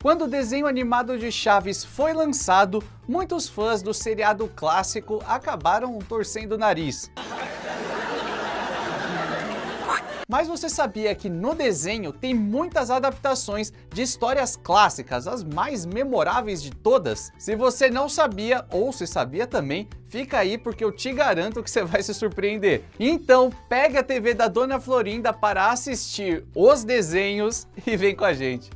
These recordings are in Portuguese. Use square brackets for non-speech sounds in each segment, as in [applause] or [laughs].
Quando o desenho animado de Chaves foi lançado, muitos fãs do seriado clássico acabaram torcendo o nariz. Mas você sabia que no desenho tem muitas adaptações de histórias clássicas, as mais memoráveis de todas? Se você não sabia, ou se sabia também, fica aí porque eu te garanto que você vai se surpreender. Então, pega a TV da Dona Florinda para assistir os desenhos e vem com a gente.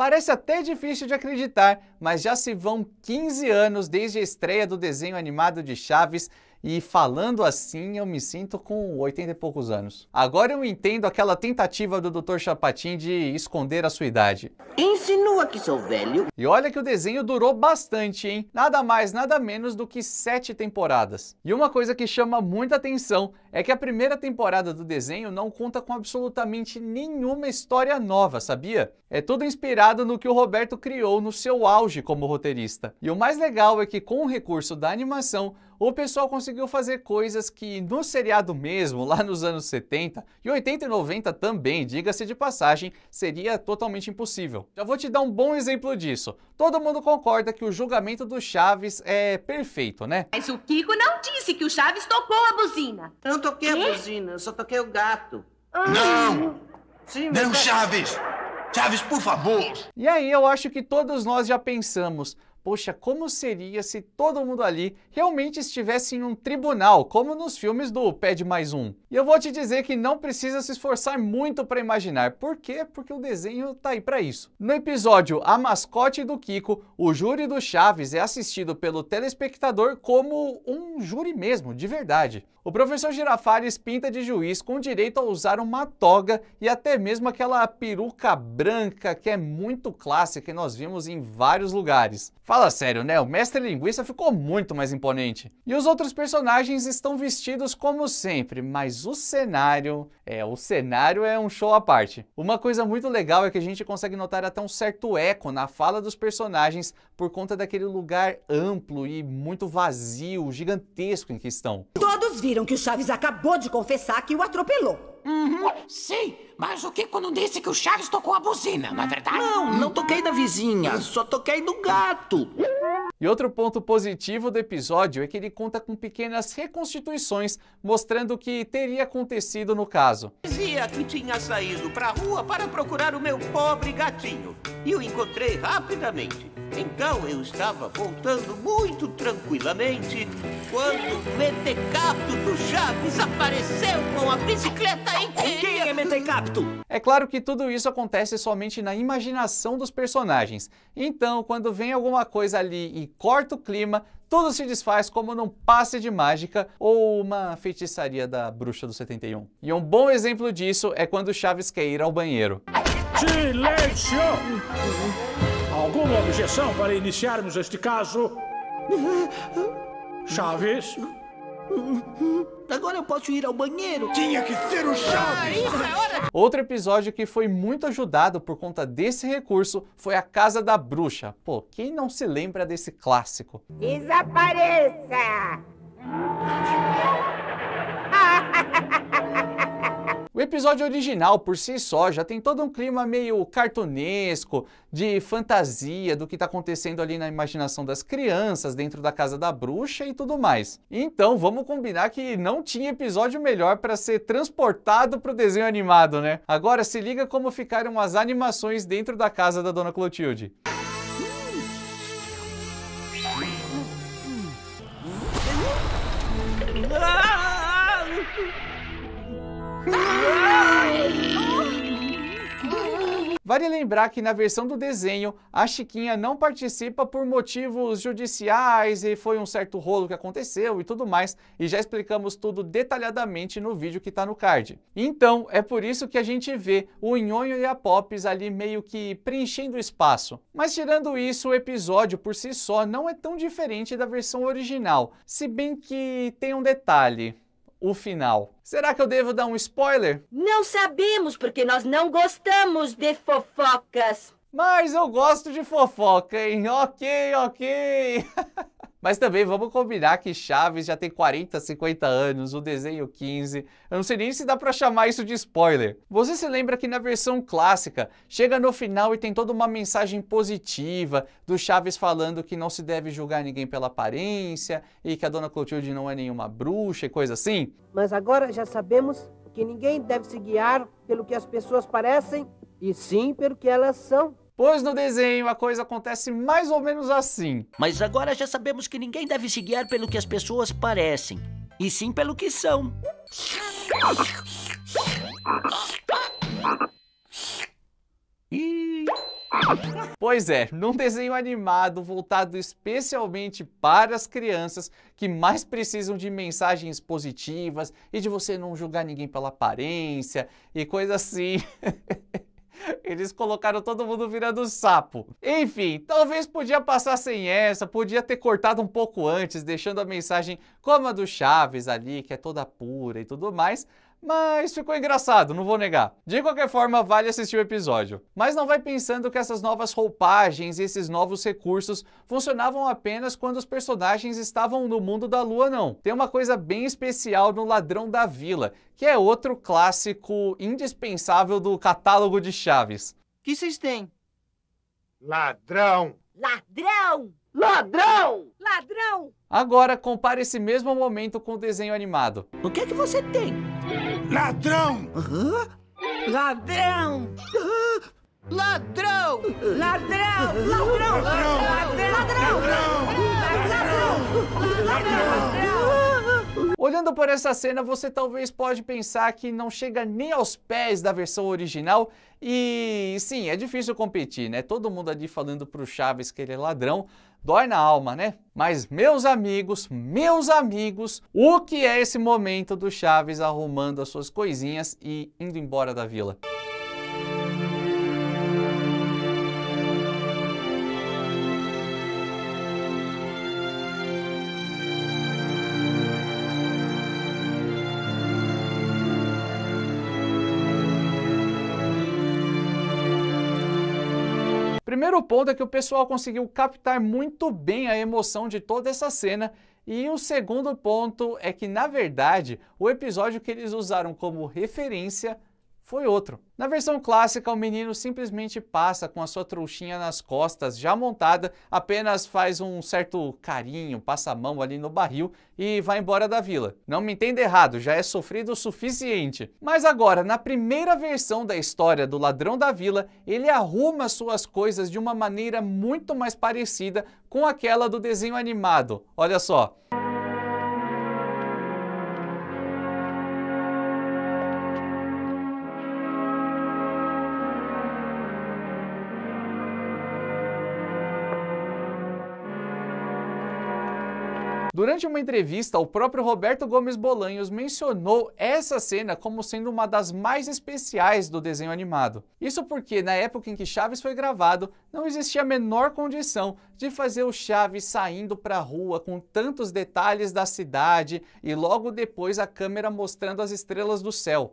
Parece até difícil de acreditar, mas já se vão 15 anos desde a estreia do desenho animado de Chaves e falando assim, eu me sinto com 80 e poucos anos. Agora eu entendo aquela tentativa do Dr. Chapatin de esconder a sua idade. Insinua que sou velho. E olha que o desenho durou bastante, hein? Nada mais, nada menos do que sete temporadas. E uma coisa que chama muita atenção é que a primeira temporada do desenho não conta com absolutamente nenhuma história nova, sabia? É tudo inspirado no que o Roberto criou no seu auge como roteirista. E o mais legal é que, com o recurso da animação, o pessoal conseguiu fazer coisas que no seriado mesmo, lá nos anos 70 e 80 e 90 também, diga-se de passagem, seria totalmente impossível. Já vou te dar um bom exemplo disso. Todo mundo concorda que o julgamento do Chaves é perfeito, né? Mas o Kiko não disse que o Chaves tocou a buzina. Eu não toquei a buzina, eu só toquei o gato. Ah. Não! Sim, não, é... Chaves! Chaves, por favor! E aí eu acho que todos nós já pensamos, Poxa, como seria se todo mundo ali realmente estivesse em um tribunal, como nos filmes do Pé Mais Um? E eu vou te dizer que não precisa se esforçar muito para imaginar. Por quê? Porque o desenho tá aí para isso. No episódio A Mascote do Kiko, o júri do Chaves é assistido pelo telespectador como um júri mesmo, de verdade. O professor Girafales pinta de juiz com direito a usar uma toga e até mesmo aquela peruca branca que é muito clássica e nós vimos em vários lugares Fala sério, né? O Mestre Linguiça ficou muito mais imponente. E os outros personagens estão vestidos como sempre, mas o cenário. É, o cenário é um show à parte. Uma coisa muito legal é que a gente consegue notar até um certo eco na fala dos personagens por conta daquele lugar amplo e muito vazio, gigantesco em que estão. Todos viram que o Chaves acabou de confessar que o atropelou. Uhum, sim, mas o Kiko não disse que o Chaves tocou a buzina, na é verdade? Não, não uhum. toquei na vizinha, só toquei no gato. E outro ponto positivo do episódio é que ele conta com pequenas reconstituições mostrando o que teria acontecido no caso. Dizia que tinha saído pra rua para procurar o meu pobre gatinho e o encontrei rapidamente. Então eu estava voltando muito tranquilamente quando o Metecapto do Chaves apareceu com a bicicleta inteira. Quem é MeteCapto? É claro que tudo isso acontece somente na imaginação dos personagens. Então, quando vem alguma coisa ali e corta o clima, tudo se desfaz como num passe de mágica ou uma feitiçaria da bruxa do 71. E um bom exemplo disso é quando Chaves quer ir ao banheiro. Silêncio! Alguma objeção para iniciarmos este caso? Chaves? Agora eu posso ir ao banheiro. Tinha que ser o Chaves. Ah, é Outro episódio que foi muito ajudado por conta desse recurso foi a Casa da Bruxa. Pô, quem não se lembra desse clássico? Desapareça! O episódio original, por si só, já tem todo um clima meio cartunesco, de fantasia do que está acontecendo ali na imaginação das crianças dentro da casa da bruxa e tudo mais. Então vamos combinar que não tinha episódio melhor para ser transportado para o desenho animado, né? Agora se liga como ficaram as animações dentro da casa da Dona Clotilde. Ah! [laughs] Vale lembrar que na versão do desenho, a Chiquinha não participa por motivos judiciais e foi um certo rolo que aconteceu e tudo mais, e já explicamos tudo detalhadamente no vídeo que está no card. Então, é por isso que a gente vê o Nhonho e a Pops ali meio que preenchendo o espaço. Mas tirando isso, o episódio por si só não é tão diferente da versão original, se bem que tem um detalhe o final. Será que eu devo dar um spoiler? Não sabemos porque nós não gostamos de fofocas. Mas eu gosto de fofoca, hein? Ok, ok. [laughs] Mas também vamos combinar que Chaves já tem 40, 50 anos, o desenho 15. Eu não sei nem se dá para chamar isso de spoiler. Você se lembra que na versão clássica chega no final e tem toda uma mensagem positiva do Chaves falando que não se deve julgar ninguém pela aparência e que a dona Clotilde não é nenhuma bruxa e coisa assim? Mas agora já sabemos que ninguém deve se guiar pelo que as pessoas parecem e sim pelo que elas são. Pois no desenho a coisa acontece mais ou menos assim. Mas agora já sabemos que ninguém deve se guiar pelo que as pessoas parecem, e sim pelo que são. Pois é, num desenho animado voltado especialmente para as crianças que mais precisam de mensagens positivas e de você não julgar ninguém pela aparência e coisa assim. [laughs] Eles colocaram todo mundo virando sapo. Enfim, talvez podia passar sem essa, podia ter cortado um pouco antes, deixando a mensagem como a do Chaves ali, que é toda pura e tudo mais mas ficou engraçado, não vou negar. De qualquer forma, vale assistir o episódio. Mas não vai pensando que essas novas roupagens e esses novos recursos funcionavam apenas quando os personagens estavam no mundo da lua, não. Tem uma coisa bem especial no Ladrão da Vila, que é outro clássico indispensável do catálogo de Chaves. O que vocês têm? Ladrão! Ladrão! Ladrão! Ladrão! Agora compare esse mesmo momento com o desenho animado. O que é que você tem? Ladrão! Hã? Ladrão! Ladrão! Ladrão! Ladrão! Ladrão! Ladrão! Ladrão! Ladrão! Olhando por essa cena, você talvez pode pensar que não chega nem aos pés da versão original e sim, é difícil competir, né? Todo mundo ali falando pro Chaves que ele é ladrão, Dói na alma, né? Mas, meus amigos, meus amigos, o que é esse momento do Chaves arrumando as suas coisinhas e indo embora da vila? Primeiro ponto é que o pessoal conseguiu captar muito bem a emoção de toda essa cena. E o segundo ponto é que, na verdade, o episódio que eles usaram como referência foi outro. Na versão clássica, o menino simplesmente passa com a sua trouxinha nas costas, já montada, apenas faz um certo carinho, passa a mão ali no barril e vai embora da vila. Não me entenda errado, já é sofrido o suficiente. Mas agora, na primeira versão da história do Ladrão da Vila, ele arruma suas coisas de uma maneira muito mais parecida com aquela do desenho animado. Olha só. Durante uma entrevista, o próprio Roberto Gomes Bolanhos mencionou essa cena como sendo uma das mais especiais do desenho animado. Isso porque, na época em que Chaves foi gravado, não existia a menor condição de fazer o Chaves saindo para a rua com tantos detalhes da cidade e logo depois a câmera mostrando as estrelas do céu.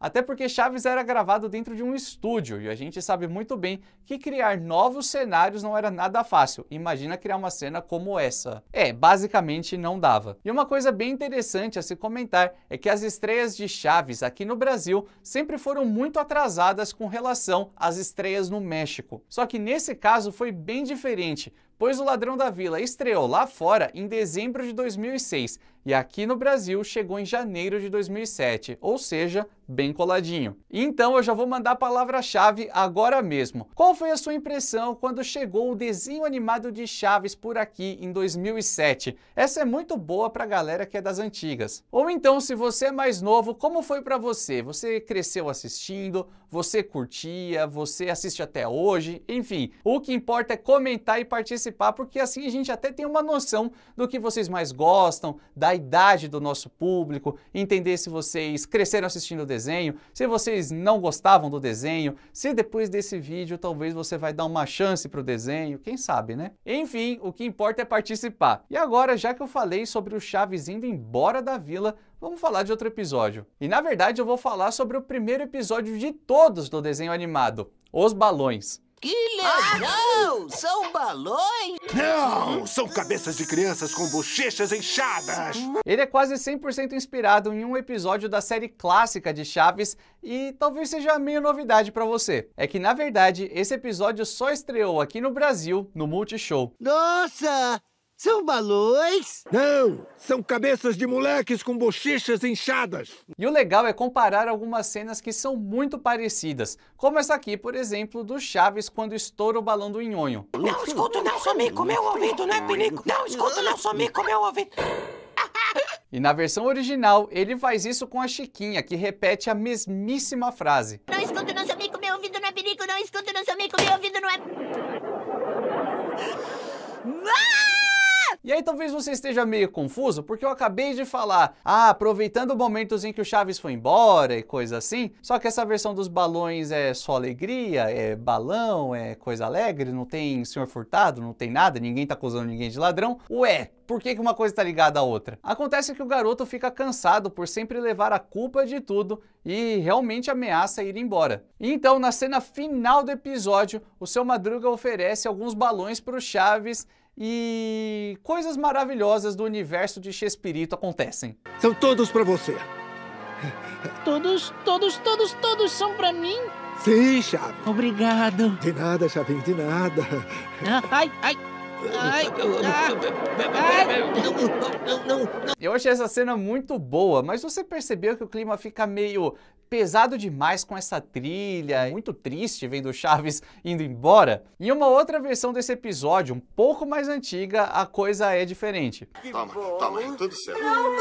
Até porque Chaves era gravado dentro de um estúdio e a gente sabe muito bem que criar novos cenários não era nada fácil. Imagina criar uma cena como essa. É, basicamente não dava. E uma coisa bem interessante a se comentar é que as estreias de Chaves aqui no Brasil sempre foram muito atrasadas com relação às estreias no México. Só que nesse caso foi bem diferente, pois O Ladrão da Vila estreou lá fora em dezembro de 2006 e aqui no Brasil chegou em janeiro de 2007, ou seja, bem coladinho. Então eu já vou mandar a palavra-chave agora mesmo. Qual foi a sua impressão quando chegou o desenho animado de Chaves por aqui em 2007? Essa é muito boa pra galera que é das antigas. Ou então, se você é mais novo, como foi para você? Você cresceu assistindo? você curtia, você assiste até hoje, enfim. O que importa é comentar e participar, porque assim a gente até tem uma noção do que vocês mais gostam, da idade do nosso público, entender se vocês cresceram assistindo o desenho, se vocês não gostavam do desenho, se depois desse vídeo talvez você vai dar uma chance para o desenho, quem sabe, né? Enfim, o que importa é participar. E agora, já que eu falei sobre o Chaves indo embora da vila, vamos falar de outro episódio. E na verdade eu vou falar sobre o primeiro episódio de todos do desenho animado, Os Balões. Que legal! Ah, são balões? Não! São cabeças de crianças com bochechas inchadas! Ele é quase 100% inspirado em um episódio da série clássica de Chaves e talvez seja meio novidade para você. É que, na verdade, esse episódio só estreou aqui no Brasil, no Multishow. Nossa! São balões? Não, são cabeças de moleques com bochechas inchadas. E o legal é comparar algumas cenas que são muito parecidas, como essa aqui, por exemplo, do Chaves quando estoura o balão do nhonho. Não escuto não, mico, meu ouvido não é perigo. Não escuto não, mico, meu ouvido. e na versão original, ele faz isso com a Chiquinha, que repete a mesmíssima frase. Não escuto não, mico, meu ouvido não é perigo. Não escuto não, mico, meu ouvido não é... Não! E aí talvez você esteja meio confuso, porque eu acabei de falar, ah, aproveitando momentos em que o Chaves foi embora e coisa assim, só que essa versão dos balões é só alegria, é balão, é coisa alegre, não tem senhor furtado, não tem nada, ninguém tá acusando ninguém de ladrão. Ué, por que, que uma coisa está ligada à outra? Acontece que o garoto fica cansado por sempre levar a culpa de tudo e realmente ameaça ir embora. Então, na cena final do episódio, o seu Madruga oferece alguns balões para o Chaves e coisas maravilhosas do universo de Chespirito acontecem. São todos para você. Todos, todos, todos, todos são para mim? Sim, Chave. Obrigado. De nada, Chavinho, de nada. Ah, ai, ai. Ai, ah. ai, não, não, não. Eu achei essa cena muito boa, mas você percebeu que o clima fica meio pesado demais com essa trilha, muito triste vendo o Chaves indo embora. Em uma outra versão desse episódio, um pouco mais antiga, a coisa é diferente. Toma, toma, é tudo certo. Não, não,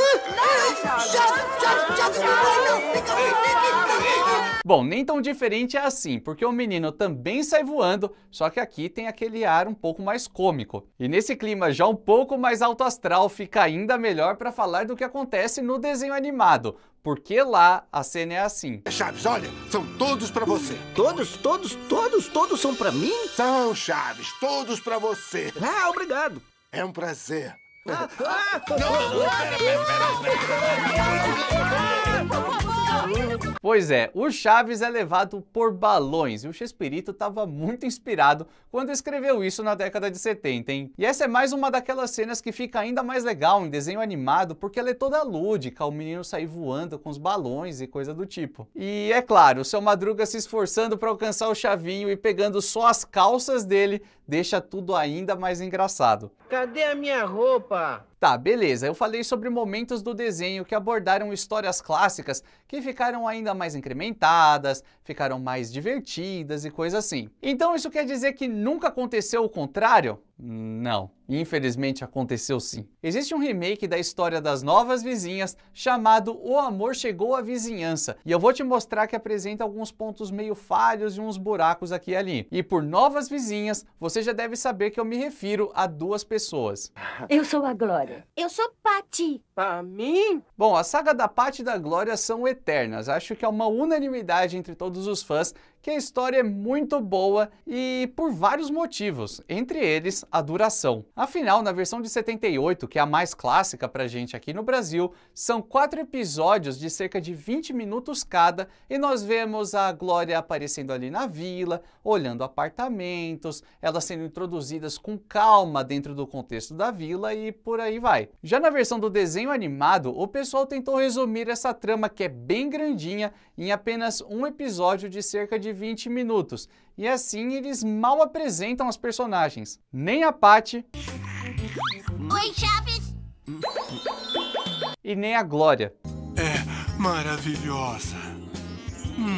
Chaves, Chaves, Chaves, não, fica, fica, Bom, nem tão diferente é assim, porque o menino também sai voando, só que aqui tem aquele ar um pouco mais cômico. E nesse clima já um pouco mais alto astral, fica ainda melhor para falar do que acontece no desenho animado, porque lá a cena é assim. Chaves, olha, são todos para você. Todos, todos, todos, todos são para mim? São, Chaves, todos para você. Ah, obrigado. É um prazer. Ah, ah, não, não, não, Pois é, o Chaves é levado por balões e o Chespirito estava muito inspirado quando escreveu isso na década de 70, hein? E essa é mais uma daquelas cenas que fica ainda mais legal em desenho animado porque ela é toda lúdica, o menino sai voando com os balões e coisa do tipo. E é claro, o seu Madruga se esforçando para alcançar o Chavinho e pegando só as calças dele deixa tudo ainda mais engraçado. Cadê a minha roupa? Tá, beleza. Eu falei sobre momentos do desenho que abordaram histórias clássicas que ficaram ainda mais incrementadas, ficaram mais divertidas e coisa assim. Então isso quer dizer que nunca aconteceu o contrário? Não, infelizmente aconteceu sim. Existe um remake da história das novas vizinhas chamado O Amor Chegou à Vizinhança, e eu vou te mostrar que apresenta alguns pontos meio falhos e uns buracos aqui e ali. E por novas vizinhas, você já deve saber que eu me refiro a duas pessoas. Eu sou a Glória. Eu sou Patty. Pra mim? Bom, a saga da Patty e da Glória são eternas. Acho que é uma unanimidade entre todos os fãs que a história é muito boa e por vários motivos, entre eles a duração. Afinal, na versão de 78, que é a mais clássica pra gente aqui no Brasil, são quatro episódios de cerca de 20 minutos cada e nós vemos a Glória aparecendo ali na vila, olhando apartamentos, elas sendo introduzidas com calma dentro do contexto da vila e por aí vai. Já na versão do desenho animado, o pessoal tentou resumir essa trama que é bem grandinha em apenas um episódio de cerca de de 20 minutos. E assim eles mal apresentam as personagens. Nem a Patty. Oi, Chaves! E nem a Glória. É maravilhosa.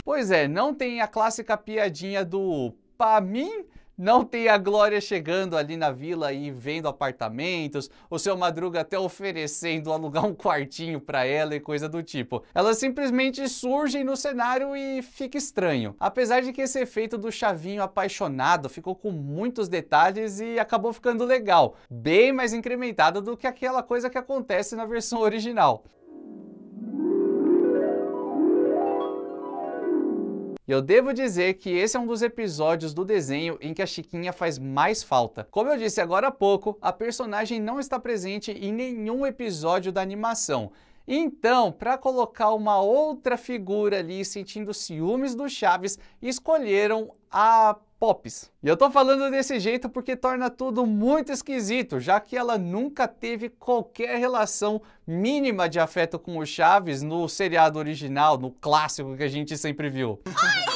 Pois é, não tem a clássica piadinha do pra mim não tem a Glória chegando ali na vila e vendo apartamentos, o seu Madruga até oferecendo alugar um quartinho para ela e coisa do tipo. Elas simplesmente surgem no cenário e fica estranho. Apesar de que esse efeito do chavinho apaixonado ficou com muitos detalhes e acabou ficando legal, bem mais incrementado do que aquela coisa que acontece na versão [laughs] original. eu devo dizer que esse é um dos episódios do desenho em que a Chiquinha faz mais falta. Como eu disse agora há pouco, a personagem não está presente em nenhum episódio da animação. Então, para colocar uma outra figura ali sentindo ciúmes do Chaves, escolheram a pops. E eu tô falando desse jeito porque torna tudo muito esquisito, já que ela nunca teve qualquer relação mínima de afeto com o Chaves no seriado original, no clássico que a gente sempre viu. Ai!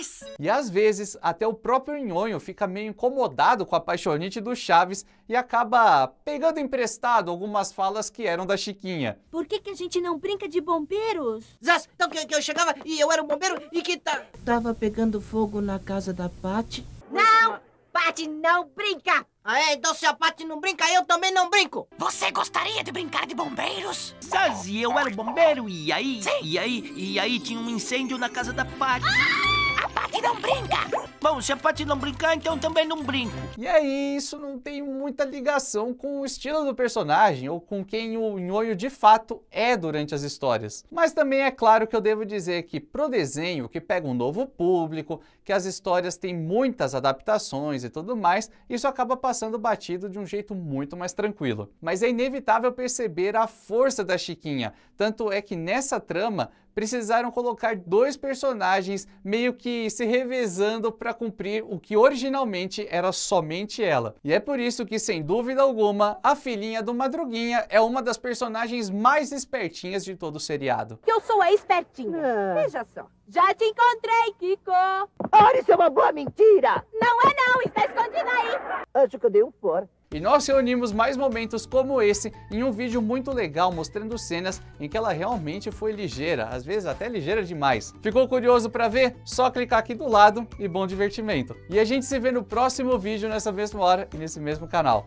demais! E às vezes, até o próprio Nhonho fica meio incomodado com a apaixonite do Chaves e acaba pegando emprestado algumas falas que eram da Chiquinha. Por que, que a gente não brinca de bombeiros? Zaz, então que, que eu chegava e eu era um bombeiro e que tá... Tava pegando fogo na casa da Pati. Não! Uma... Pati não brinca! Ah, é? Então se a Paty não brinca, eu também não brinco. Você gostaria de brincar de bombeiros? e eu era bombeiro e aí... Sim. E aí, e aí tinha um incêndio na casa da Paty. Ah! Patty não brinca! Bom, se a Patty não brincar, então também não brinco. E aí, é isso não tem muita ligação com o estilo do personagem ou com quem o Nhoio de fato é durante as histórias. Mas também é claro que eu devo dizer que pro desenho, que pega um novo público, que as histórias têm muitas adaptações e tudo mais, isso acaba passando batido de um jeito muito mais tranquilo. Mas é inevitável perceber a força da Chiquinha, tanto é que nessa trama precisaram colocar dois personagens meio que se revezando para cumprir o que originalmente era somente ela. E é por isso que, sem dúvida alguma, a filhinha do Madruguinha é uma das personagens mais espertinhas de todo o seriado. Eu sou a espertinha. Ah. Veja só. Já te encontrei, Kiko! Ora, isso é uma boa mentira! Não é não, está escondida aí! Acho que eu dei um fora. E nós reunimos mais momentos como esse em um vídeo muito legal mostrando cenas em que ela realmente foi ligeira, às vezes até ligeira demais. Ficou curioso para ver? Só clicar aqui do lado e bom divertimento. E a gente se vê no próximo vídeo nessa mesma hora e nesse mesmo canal.